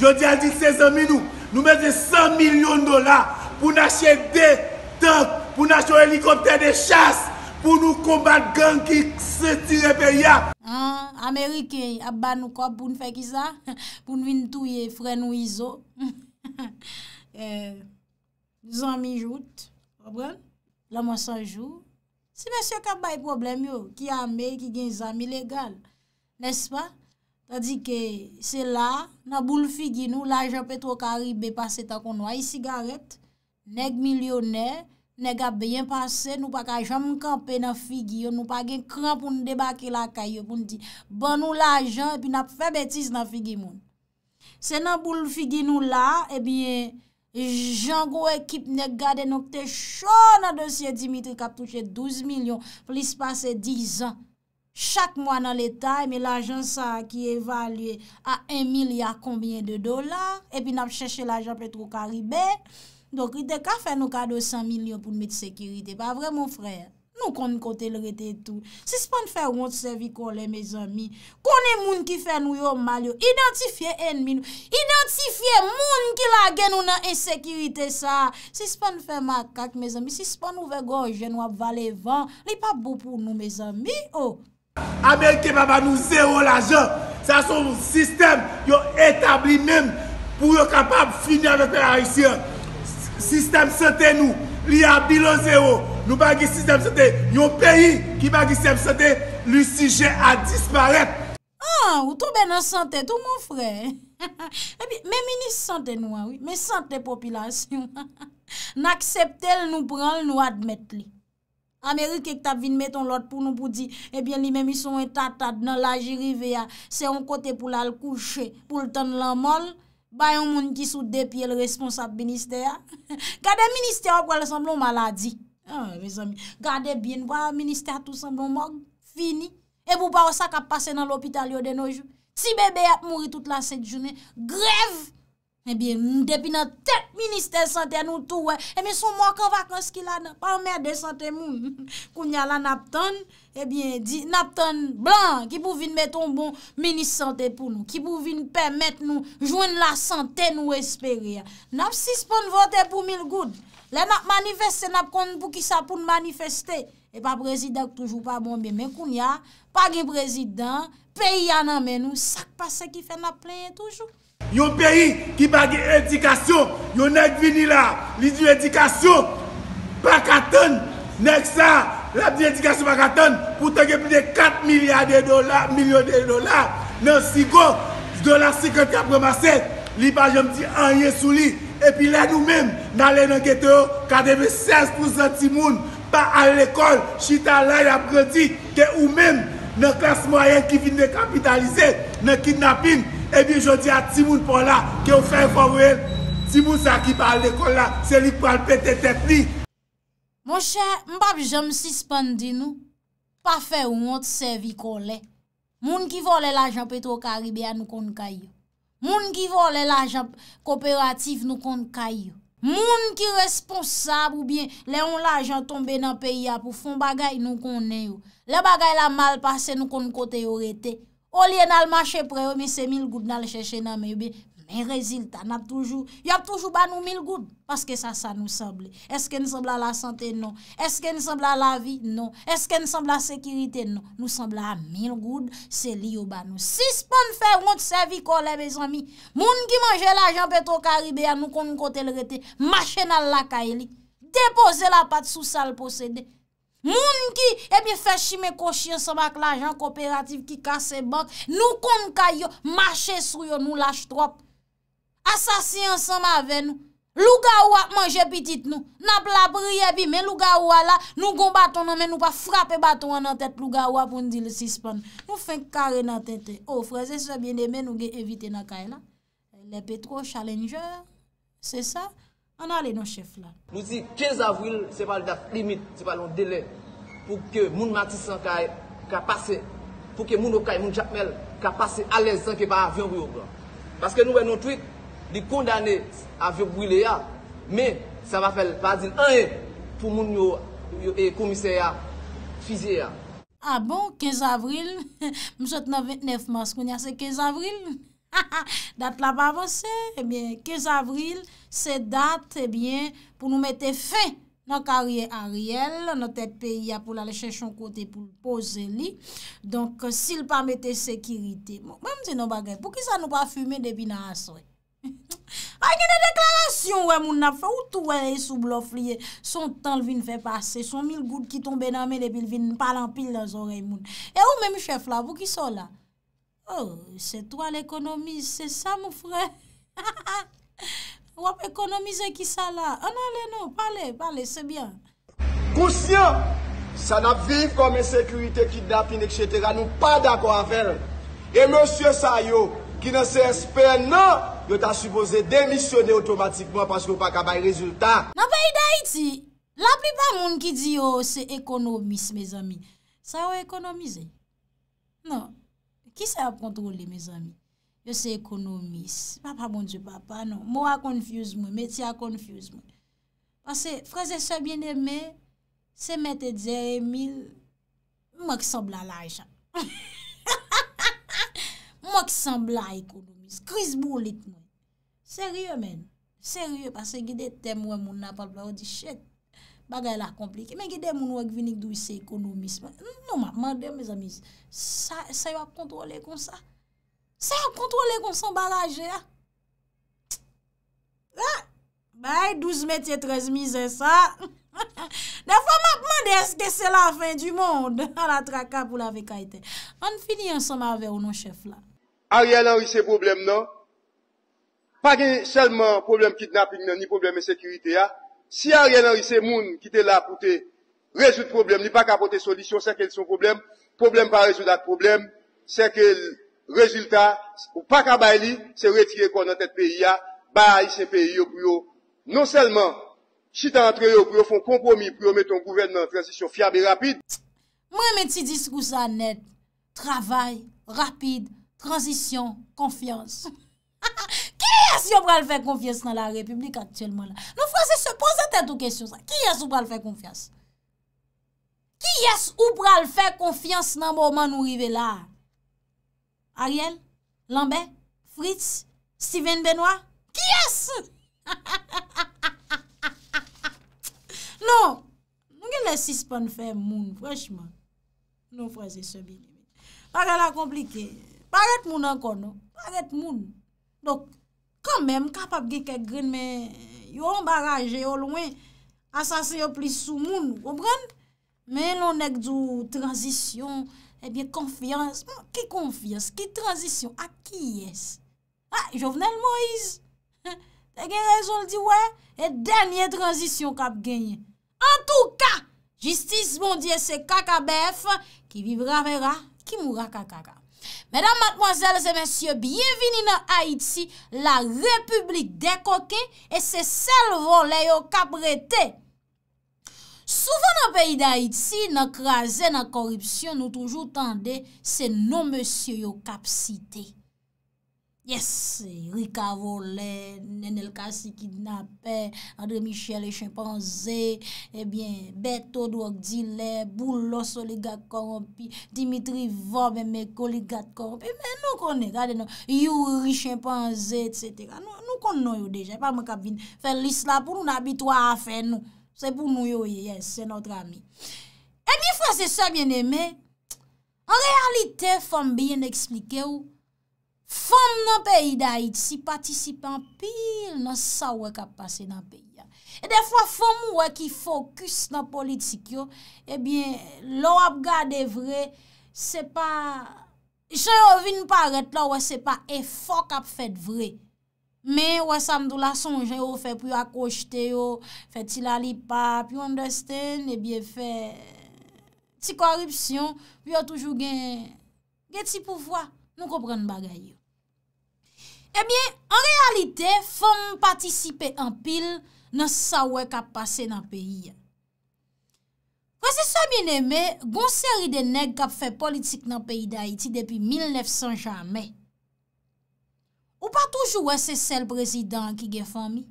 jodi a di se zemi nou nou mèjè 100 milyon dolar pou n'achè de pou n'achè o helikopter de chasse pou nou kombat gangi se ti repe ya. An, Amerike, aban nou kop pou nou fe ki za, *laughs* pou nou vin touye fren nou izo. *laughs* Eh, zan mi jout, la monsan jout, si mese yo kabay problem yo, ki ame, ki gen zan mi legal. Nes pa? Tadi ke, se la, nan bou l figi nou, la ajan pe trok aribe pase ta konwayi sigaret, neg milyonèr, Ne gap beyin pase, nou pa ka ajan moun kampe nan figi yo, nou pa gen kran pou nou debake la kayo pou nou di, ban nou la ajan, epi nap fe betis nan figi moun. Se nan pou l figi nou la, epi jango ekip ne gade nokte chon nan dosye Dimitri kap touche 12 milyon, pli se pase 10 an. Chak mwa nan l etay, me la ajan sa ki evalye a 1 milyar konbien de dolar, epi nap cheshe la ajan pretro karibè, Donk rite ka fè nou ka 200.000 lyo pou mè di sekurite. Pa vremen frè, nou kon kontel rete tout. Si s'pan fè ou ansevi kon lè, mè zami, konè moun ki fè nou yo mal yo, identifiye enmi nou, identifiye moun ki la gen nou nan ensekirite sa. Si s'pan fè makak, mè zami, si s'pan nou ve gwa gen wap vale 20, li pa bo pou nou, mè zami, yo. Amer kep aba nou zero la je, sa son sistem yo etabli mèm pou yo kapab finya de fè aisyen. Sistem sante nou, li a bilo zero, nou bagi sistem sante, yon peyi ki bagi sistem sante, li sije a disparet. Ah, ou toube nan sante, tou moun frey. *laughs* Ebi, eh meni ni sante nou, ah meni sante populasyon. *laughs* Nan aksepte, nou pran, nou admete li. Amerik ek ta vin meton lot pou nou pou di, ebi, eh li meni son etatat nan la jirive ya, ah. se yon kote pou la kouche, pou l'tan lan mol. Bayon moun ki sou depye l responsap minister ya. *laughs* Gade minister wak wale sanblon maladi. Ah, mes ami, gade bin wale minister tout sanblon mok. Fini. E wou pa wosak ap pase nan l opital yo deno joun. Si bebe ap mouri tout la set jounen, grev! Ebyen, depi nan tek minister sante nou touwe, eme sou mwak an vakans ki la nan, pan mèr de sante mou. Kounya la nap ton, ebyen, di nap ton blan, ki pou vin meton bon minister sante pou nou, ki pou vin pèmèt nou, jwen la sante nou espèri ya. Nap sis pou nou vote pou mil goud. Le nap manifest se nap kon pou ki sa pou nou manifestè. E pa prezident toujou pa bonbe. Men kounya, pa gen prezident, peyi anan men nou, sak pa se ki fè nap plèye toujou. Yon peyi ki bagi edikasyon, yon nek vini la, li di edikasyon, pa katan, nek sa, la bi edikasyon pa katan, pou tanke pli de 4 milyar de dola, milyon de dola, nan sigo, dola 54 maset, li bagi yon di anye souli, epi la nou men, nan le nan kete yo, ka deve 16% timoun, pa al ekol, chita la yap ganti, ke ou men. Nè klas mwayen ki vin de kapitalize, nè kidnapin, e bin jodi a timoun pou la ke ou fe informe el. Timoun sa ki pa al de kon la, se li pou al pete te pli. Mon chè, mbap jèm sispande din nou, pa fe ou mwote servi kon le. Moun ki vol el ajan peto karibia nou kon kanyo. Moun ki vol el ajan kooperatif nou kon kanyo. Moun ki responsab ou bien le on la ajan tombe nan peyi apou fon bagay nou konnen yo. Le bagay la mal pase nou konnen kote yo rete. O liye nan l mache preyo mi se mil gout nan l cheche nan men yo bin. en reziltan ap toujou, yo ap toujou banou mil goud, paske sa sa nou semble, eske nou sembla la sante non, eske nou sembla la vi non, eske nou sembla la sekirite non, nou sembla a mil goud, se li yo banou, sis pon fè, wout sevi kolè bez ami, moun ki manje la jan petro karibè, an nou kon kon tel rete, mache nan laka elik, depose la pat sou sal posede, moun ki, ebi eh fè shime koshien, se bak la jan kooperatif, ki kase bank, nou kon kayo, mache sou yo nou lache trop, Asasye ansan ma ven nou. Lou ga wap manje pitit nou. Nap la briye bi men lou ga wala. Nou kon baton nan men nou pa frape baton an an tet. Lou ga wap on di le sispan. Nou fin kare nan tete. Ou freze se bine men nou gen evite nan kaye nan. Le petro challenger. Se sa. An ale nan chef la. Nou si 15 avril se pal dat limit. Se pal lon dele. Pou ke moun matisan kaye. Ka pase. Pou ke moun okay moun japmel. Ka pase ale zanke pa avyon ryo. Baske nou ven nou trik. di kondane avyo brile ya, me sa va fel pasil anye pou moun yo e komise ya fizye ya. A bon, kez avril, *laughs* mou sot nan 29 mars koun ya se kez avril, *laughs* dat la pa vose, ebyen, kez avril se dat, ebyen, eh pou nou mette fe, nan kariye a riel, nan tet peyi ya pou la lechechon kote pou pose li, donk si l pa mette sekirite, mou bon, bon, mwen mwen se nan bagay, pou ki sa nou pa fume debi nan asoye. Ayye de deklarasyon wè moun na fè Ou tou wè yè e sou blof liye Son tan lvin fè pase Son mil gout ki tombe nan mè depil vin Palan pil dan zore moun E ou mè mè chef la, bou ki so la oh, Se to al ekonomize, se sa mou fre *laughs* Wap ekonomize ki sa la Anan lè nan, pale, pale, se byan Kousia San ap viv kon mè sekuite ki dapin Ek chetera, nou pa dako avel E monsye sayo Ki nan se espè nan Ne ta suppose demisyone otomatikman paske ou pa kabay rezultat. Na bayi da iti, la pripa moun ki di yo se ekonomis, me zami. Sa yo ekonomize? Non. Ki sa yo kontrole, me zami? Yo se ekonomis. Ma pa moun di papa, non. Mou a konfuse moun, meti a konfuse moun. Pase, fraze se bieneme, se mette dze emil, mwen ki sabla la e chan. *laughs* Mwen ki sabla ekonomis. Kris bou lit moun. Serye men, serye, pase gide temwe moun napal pa, ou di, chet, bagay la komplike. Men gide moun wak vinik dwi se ekonomisme. Non ma, mande, me zamise, sa yo ap kontrole kon sa. Sa yo ap kontrole kon san balaje, a. A, bay, douze metye trezmize sa. Ne fwa ma pwande, eske se la fin du moun, *laughs* la traka pou la vekaiten. An fini ansan ma ve ou nou chef la. A, yal an wise problem nan? pa gen selman problem kidnapping nan ni problem esekurite ya, si a riyan anri se moun ki te la apoute, rezout problem, ni pa kapote solisyon, se ke l son problem, problem pa rezout ak problem, se ke rezultat, pa ka bay li, se retire kon an tet peyi ya, bay se peyi yo pou yo, non selman, si ta antre yo pou yo, fon kompomi pou yo met ton gouven nan transisyon fiyab e rapid. Mwen men ti dis kou sa net, travay, rapid, transisyon, konfiyans. *laughs* Ki es yo pral fè konfians nan la republik atyèlman la? Nou fransè se pose tè tout kèsyon sa. Ki es ou pral fè konfians? Ki es ou pral fè konfians nan mouman ou rive la? Ariel? Lambe? Fritz? Steven Benoit? Ki es? *laughs* Non. Nou gen lè sispan fè moun. Fransè sebi. Paral la komplike. Parat moun ankon nou. Parat moun. Dok. Kan menm kap ap ge ke gren men yon baraje yo lwen, asase yo plis sou moun, obran? Men lon ek djou transisyon, ebyen eh konfiyans, moun ki konfiyans, ki transisyon, a ki yes? A, ah, jo vnen l Moïse, *laughs* te gen rezon di we, e denye transisyon kap genyen. An tou ka, jistis bon diye se kakabef, ki vibra vera, ki moura kakaka. Madame, mademoiselles et messieurs, bienvenue dans Haïti, la république des coquets et ses salvos les yo capretés. Souvent dans le pays d'Haïti, nos crasés, nos corruptions, nos toujours tendés, c'est nos messieurs yo cap cités. Yes, Rikaro le, Nenel Kasi ki napè, André Michel le chimpanzè, ebyen, eh Beto Duokdi le, Boulosoligat Koropi, Dimitri Vobemekoligat eh Koropi, men nou konnen, yu, Richimpanzè, etc. Nou konnen yu deja, pa mwen kap vin fè l'isla pou nou nabitwa a fè nou. Se pou nou yu, yes, se notrami. Ebyen eh Fransese bien eme, en realite, fòm biyen eksplike ou, Fom nan peyi da it, si patisipan pil nan sa wèk ap pase nan peyi ya. E defwa fom wèk ki fokus nan politik yo, ebyen, lò ap gade vre, se pa... Se yo vi nou paret la, wè se pa e fok ap fèd vre. Me wè sa mdou la sonje yo, fè pou eh yo akoshte yo, fè ti lalipa, pou yo understand, ebyen fè ti korupsyon, pou yo toujou gen, gen ti pouvoa, nou kompren bagay yo. Ebyen, an realite, fòm patisipe an pil nan sa wè kap pase nan peyi. Kwa se sa mwen eme, goun seri de neg kap fe politik nan peyi da iti depi 1900 jamè. Ou pa toujou wè se sel prezident ki ge fòmi?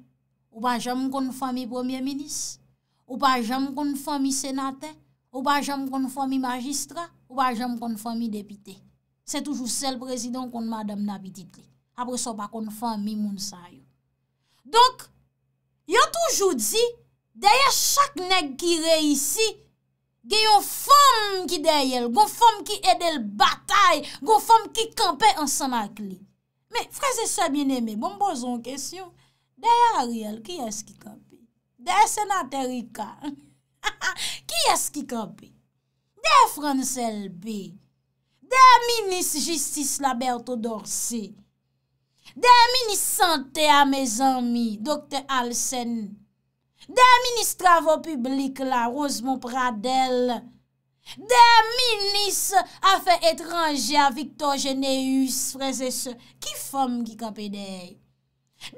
Ou pa jom kon fòmi premier-ministre? Ou pa jom kon fòmi senate? Ou pa jom kon fòmi magistra? Ou pa jom kon fòmi depite? Se toujou sel prezident kon madame nabitit li. apre so pa kon fwa mi moun sa yo. Donk, yon toujou di, deye chak neg ki re yisi, gen yon fwa m ki deyel, gon fwa m ki edel batay, gon fwa m ki kampe ansanak li. Me, fraze sa bieneme, bon bon zon kesyon, deye Ariel, ki es ki kampe? Deye Senat Erika, *laughs* ki es ki kampe? Deye Fransel B, deye Minis Jistis Laberto Dorse, De minis sante a me zanmi, dokte Alsen. De minis travon publik la, Rosemont Pradel. De minis a fe etranje a Victor Geneus, Frézès. Ki fom ki kape dey?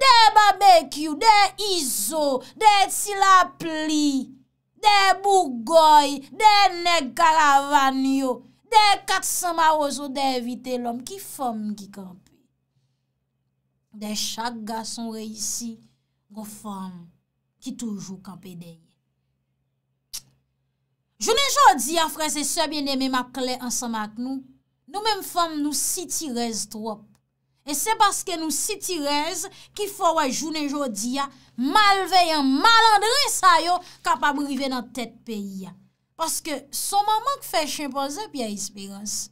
De babekyu, de izo, de tsilapli. De bougoy, de neg galavanyo. De katsan ma ozo de evite lom. Ki fom ki kape? De chak ga son reysi, Gon fòm ki toujou kan pede. Jounen jò di a fre se sebyen eme makle ansan mak nou, Nou men fòm nou si tirez drop. E se baske nou si tirez ki fò wè jounen jò di a, Malveye, malandre sa yo, Kapabrive nan tèt peyi ya. Paske son maman k fè chimponze pi a espiransi,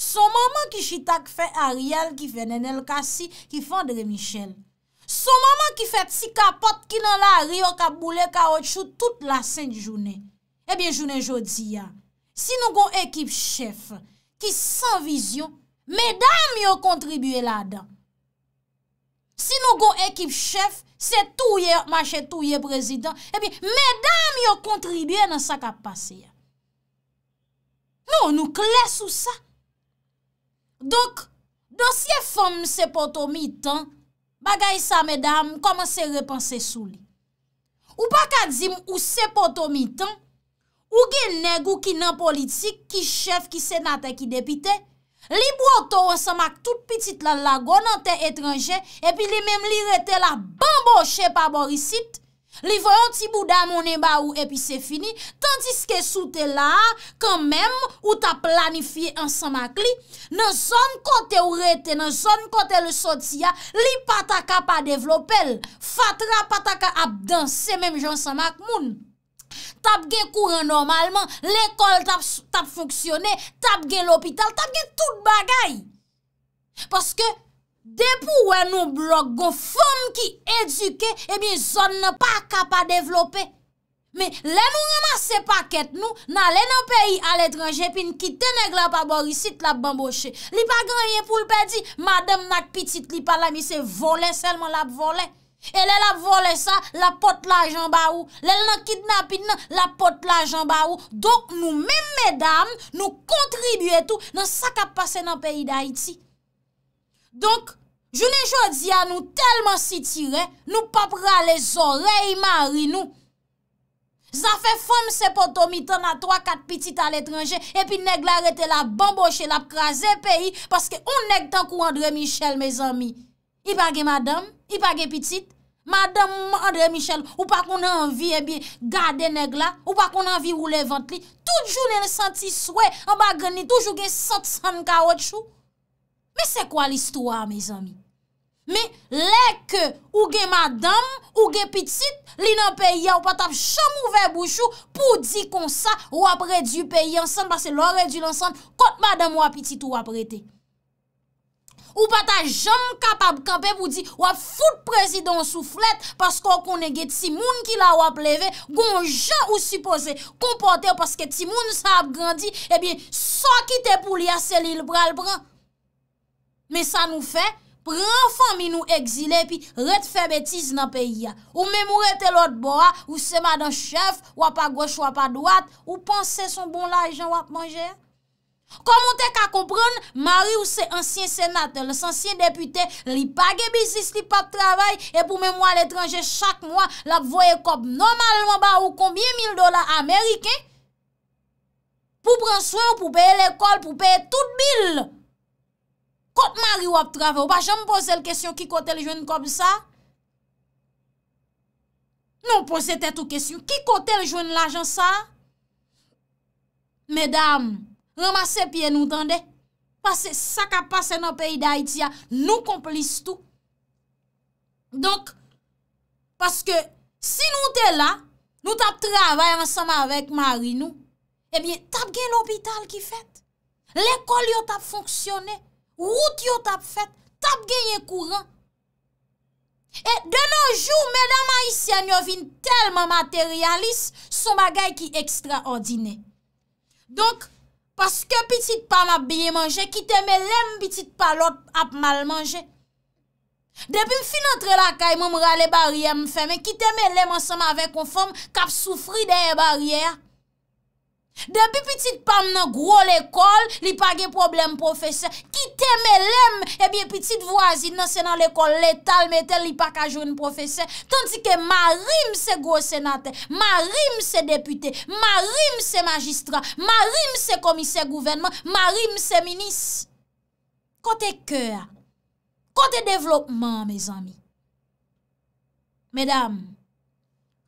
Son maman ki chitak fè Ariel, ki fè Nenel Kassi, ki fè André Michel. Son maman ki fè Tsikapot, ki nan la Rio, ka Boulè, ka Otshu, tout la sèndi jounè. Ebyen eh jounè joudzi ya. Si nou gon ekip chef, ki san vizyon, mè dam yo kontribuyè la dan. Si nou gon ekip chef, se touye, mâche touye prezident, ebyen eh mè dam yo kontribuyè nan sa kapasè ya. Non, nou nou kles ou sa, Donk, dosye fom mse poto mi tan, bagay sa medam, koman se repanse sou li. Ou pa kadzim, ou se poto mi tan, ou gen neg ou ki nan politik, ki chef, ki senate, ki depite, li bwoto wansamak tout pitit lan lago nan ten etranje, epi li mem li rete la banbo che pa borisit, Li voyon ti bouda mounen ba ou epi se fini Tantiske sou te la Kan menm ou ta planifi an samak li Nan zon kote ou rete Nan zon kote le sotia Li pataka pa devlopel Fatra pataka ap den Se menm jan samak moun Tabge kouren normalman L'ekol tab foksyone Tabge l'opital Tabge tout bagay Paske Depou wè nou blok gò, fòm ki eduke, ebi zon nan pa kapa devlopè. Mè, lè nou roma se pakèt nou, nan lè nan peyi al etranjè, pin ki tè neglè pa borisit la bamboshe. Li pa granye poul pe di, madèm nak pitit li pala mi se volè, selman la volè. E lè la volè sa, la pot la janba ou. Lè lè nan kidnapit nan, la pot la janba ou. Donk nou mèm mèdam, nou kontribü etou nan sakap pase nan peyi da iti. Donk, jounen jodi an nou telman si tire, nou papra le zorey marri nou. Zafen fom se poto mi tan a 3-4 pitit al etranje, epi neg la rete la bamboche la apkaze peyi, paske on neg tan kou Andre Michel, me zami. Ipa ge madam, ipa ge pitit, madam Andre Michel, ou pa kon anvi ebi eh gade neg la, ou pa kon anvi roule vant li. Tout jounen senti swè, an bagani toujou gen sotsan kawotsou. E se kwa l'histoire, mes ami? Me, leke, ouge madam, ouge pitit, li nan peye ou patap cham ouve bouchou pou di kon sa wap redyu peye ansan basse l'ore du l'ansan kot madam wap pitit ou wap rete. Ou pata jam katap kampe pou di wap foute prezidons ou flet pasko kon ege timoun ki la wap leve gonja ou suppose kompote ou paske timoun sa ap grandi ebyen eh sa ki te pou li a selil pral pran. Men sa nou fe, pranfan mi nou exile pi ret fe betiz nan peyi ya. Ou men mou rete lot bo a, ou se madan chef, wap a gwoch wap a dwat, ou panse son bon la e jan wap manje. Koman te ka kompran, mari ou se ansyen senate, les ansyen depute, li page bizis, li pap travay, e pou men mou al etranje chak mou ap voye kop normal mou anba ou konbien mil dola amerike. Pou pran soyo, pou peye l'ekol, pou peye tout bil. Kote mari wap travè, w pa jèm pose l kèsyon ki kote l joun kòp sa? Nou pose tè tou kèsyon, ki kote l joun l ajan sa? Mèdam, ramase piè nou tande? Pase sa ka pase nou peyi da itia, nou komplis tou. Donk, paske si nou tè la, nou tap travè ansama avèk mari nou, ebyen tap gen l opital ki fèt, l ekol yo tap fonksyonè. Wout yo tap fet, tap genye kouran. E de nanjou, medan ma isya nyo vin telman materialis, son bagay ki ekstra ordine. Donk, paske pitit pan ap bie manje, kite me lem pitit pan lot ap mal manje. Depi m fin antre la kay, moun rale barye m feme, kite me lem ansan ma ve konfom, kap soufri deye barye a. Depi pitit pan nan gwo l'ekol Li pa ge problem profese Ki teme lem Ebiye pitit wazid nan senan l'ekol Letal metel li pa ka joun profese Tanti ke marim se gwo senate Marim se depute Marim se magistra Marim se komise gouvenman Marim se minis Kote keur Kote devlopman me zami Medam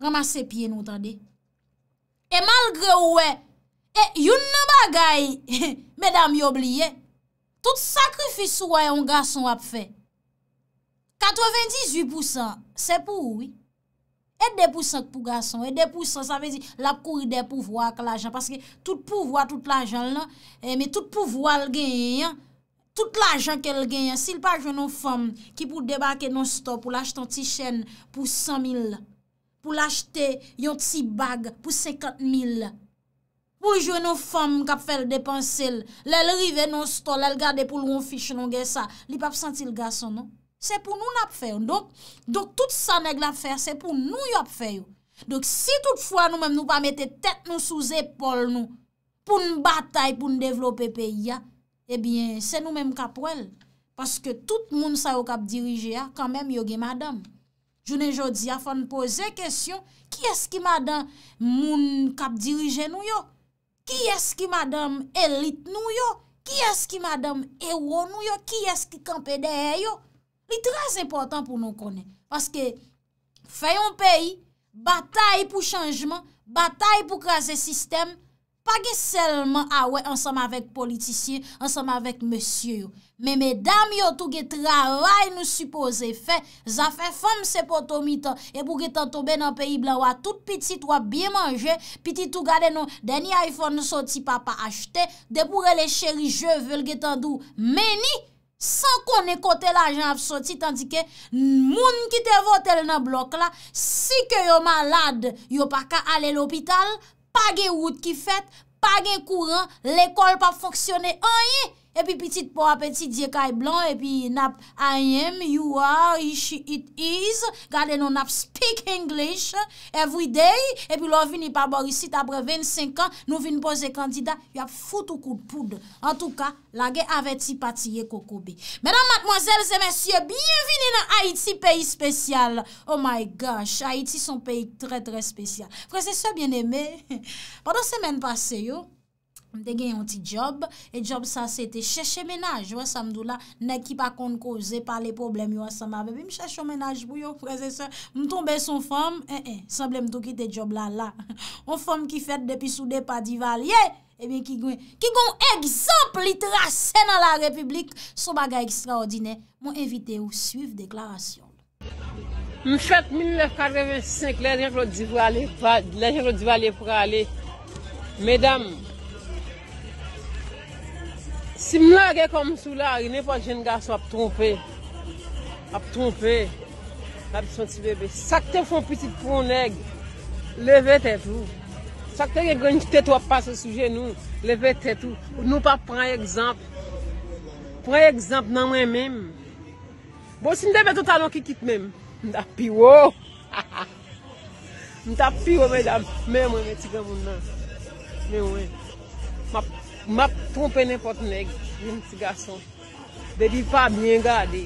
Ramase pie nou tade E malgre oue E, yon nan bagay, *laughs* medam yob liye, tout sakrifis sou wè yon gason ap fè. 98% se pou wè. E de pou sèk pou gason, e de pou sèk, sa vè di, la pou ride pou vwa ak l'ajan, paske tout pou vwa, tout l'ajan lè, me tout pou vwa l'genyen, tout l'ajan ke l'genyen, si l'pajon nou fèm, ki pou debake nou stò, pou l'ajte an ti chèn, pou 100.000, pou l'ajte yon ti bag, pou 50.000, pou jwè nou fòm kap fèl depansèl, lèl rive nou stòl, lèl gade pou loun fich longè sa, li pap sentil gason nou. Se pou nou nap fèl, donk tout sa neg la fèl, se pou nou yo ap fèl. Donk si tout fwa nou mèm nou pa mette tèt nou sou zépol nou, pou nou batay, pou nou devlopèpè ya, ebyen se nou mèm kap wèl, paske tout moun sa yo kap dirije ya, kan mèm yo ge madam. Jounè jò di a fan pose kèsyon, ki eski madam moun kap dirije nou yo, Ki eski madame elit nou yo? Ki eski madame ewo nou yo? Ki eski kampe dehe yo? Li tras important pou nou konen. Paske fè yon peyi, batay pou chanjman, batay pou krasè sistem, pa ge selman awe ah ansam avèk politisyen, ansam avèk mèsyen yo. Mè mè dam yo tou ge travay nou suppose fè, zafè fèm se po to mitan, e pou ge tan tobe nan peyi blan wa tout pitit wap biye manje, pitit tou gade nou deni iPhone sou ti papa achete, deboure le chèri je vèl ge tan dou. Mè ni, san kon ne kote la jen ap sou ti, tandike moun ki te vote lè nan blok la, si ke yo malade, yo pa ka ale l'opital, Pa gen wout ki fèt, pa gen kouan, l'ekol pa fonksyonè an yè. epi pitit pou apetit diekay e blan, epi nap I am, you are, it is, gade nou nap speak English, every day, epi lò vini pa borisit apre 25 an, nou vini pose kandida, yap foute ou koud poud. En tout ka, lage aveti pati ye koko be. Mèdam matmozèl, zè mèsyè, bienvini nan Haïti, peyi spesyal. Oh my gosh, Haïti son peyi trè trè spesyal. Frèzè, sè bienemè, *laughs* padan semen pase yo, m te gen yon ti job e job sa se te chèche menaj wè samdou la nè ki pa kon koze pa le problem yon wè samdou la m tombe son fòm eh, eh, seble m do ki te job la la yon *laughs* fòm ki fèt depi sou depa di valye e eh ben ki gwen ki gwen egzop li trase nan la republik sou bagay ekstraordinè m wè evite ou suiv deklarasyon m fèt 1945 lè jèro di valye mèdam Si m la ge kon m sou la, e ne fwa jen gason ap trompe, ap trompe, ap son ti bebe. Sak te fon piti prou neg, leve te tou. Sak te gen gwenj tete wap pa se suje nou, leve te tou. Nou pa pre ekzamp, pre ekzamp nan mwen menm. Bo si m debe ton talon ki kit menm, m da piwo. *laughs* M da piwo menm, menm mwenm ti gen moun nan. Menm mwenm. map trompe nepot neg, vim ti gason, bebi pa bien gade,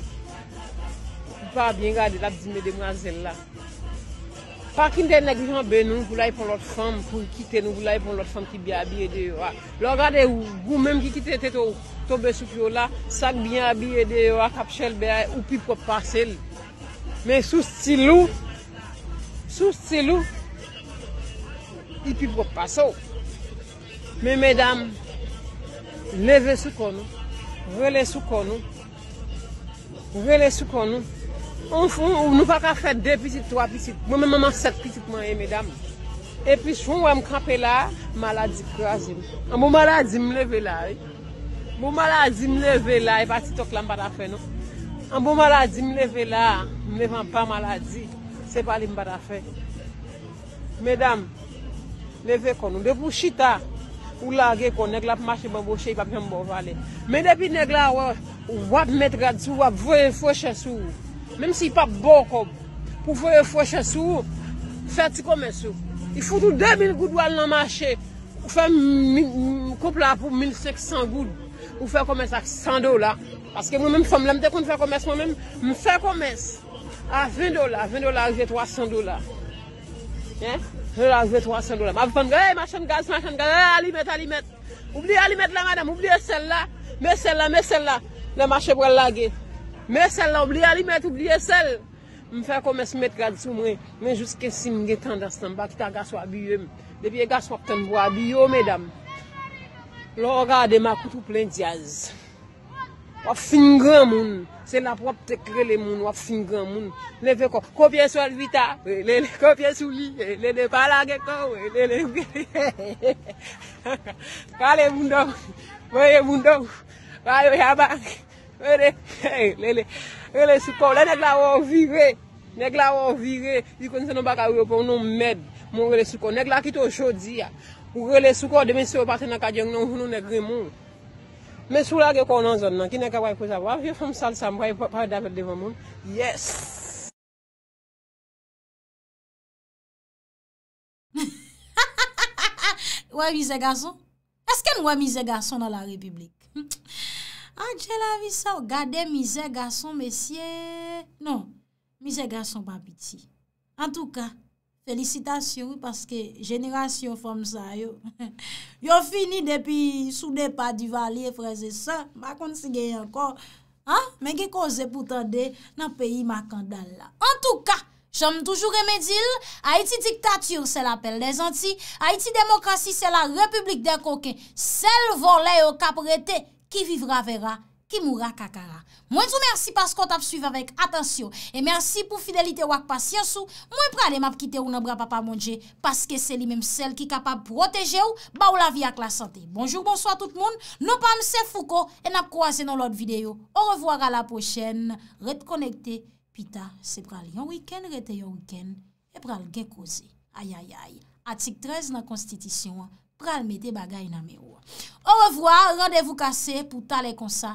pa bien gade, la bi me de mwazen la. Pakin den neg vijan be nou, pou la yi pon lot fom, pou yi kite nou, pou la yi pon lot fom ki bi a bi ede yo a. Lo gade ou, gou menm ki kite te tou, tou be sou fio la, sak bi a bi ede yo a, kapchel be a, ou pi prop pase l. Men sou stilou, sou stilou, yi pi prop pase ou. Men medam, men, leve sou konou, vwele sou konou, vwele sou konou. On foun ou nou pa ka fè dè piti, to apiti, mwen mèman sè piti pou mwen e, mèdam. E pi foun ou mèman kranpe la, maladi kwa zin. Non. An pou maladi m leve la, e. Mou maladi m leve la, e pati tok la m bada fè, nou. An pou maladi m leve la, m nevan pa maladi, se pali m bada fè. Mèdam, leve konou. Mèman, leve konou. Ou la ge kon, neg la pou mache banboche, y pa pi yon bo vale. Men depi neg la, wap met grad sou, wap vwe fwe che sou. Mem si pa bo kob, pou vwe fwe che sou, fwe ti komes sou. Y foutou 2000 goud wale nan mache, pou fwe mou kop la pou 1500 goud, pou fwe komes ak 100 dola. Aske mou men fom lem te kon fwe komes, mou fwe komes ak 20 dola. 20 dola, jè 300 dola. Yen? Se eh, eh, la zve 300 do la. Ma vipan, e, machan gaz, machan gaz. Ali met, ali met. Obli ali met la, madame. Obliye sel la. Mè sel la, mè sel la. Le mache bral la ge. Mè sel la, oubliye ali met, oubliye sel. Mwen fè komè se met gaz sou mwen. Mwen jouske sim gen tendastan. Bakita gaz wap biyo mwen. Depi e gaz wap ten bo wap biyo, medam. Lo rade makoutou plen diaz. Wap fin gran moun. Se nap wap te kre le moun wap fin gran moun. Le ve ko kopye sou alvita. Le le kopye sou li. Le de pala ge ko. Le le. *laughs* Kale moun do. Veye moun do. Veye yabak. Le le. Le le sou ko. Le neg la wavire. Neg la wavire. Vi kon se nan baka wiyo pou nou med. Mon re le sou ko. Neg la ki tou chodi ya. Ou re le sou ko demen se wapate nan kajen nou voun nou negre moun. Mè sou la ge kon an zon nan, ki ne ka wè pou zavò, wè fèm sal sa mwè wè pa wè davè devè moun. Yes! Wè mizè gason? Eske nou wè mizè gason nan la republik? *laughs* Anjè ah, la vi sa, wè gade mizè gason, mesye? Non, mizè gason pa biti. An tou ka. Felicitasyon, paske jenerasyon fòm sa yo. *laughs* Yo fini depi sou depa di vali e freze sa, makon si gen yon kon, men ge koze pou tande nan peyi makandal la. En tou ka, jom toujou remedil, Haiti diktatyr se la pel de zanti, Haiti demokrasi se la republik de koke, sel volè yo kap rete ki vivra vera. Ki mou ra kakara. Mwen sou mersi paskot ap suive avèk. Atensyon. E mersi pou fidelite wak pasyansou. Mwen prade map kite ou nan bra pa pa mounje. Paske se li menm sel ki kapab proteje ou. Ba ou la vi ak la sante. Bonjour, bonsoit tout moun. Nou pan se fouko. E nap kouase nan lot videyo. Ou revoar a la pochen. Rep konekte. Pita se prale yon wiken, rete yon wiken. E prale gekoze. Ayayay. Atik 13 nan konstitisyon. Prale mette bagay nan me ou. Ou revoar. Rendevou kase pou tale konsa.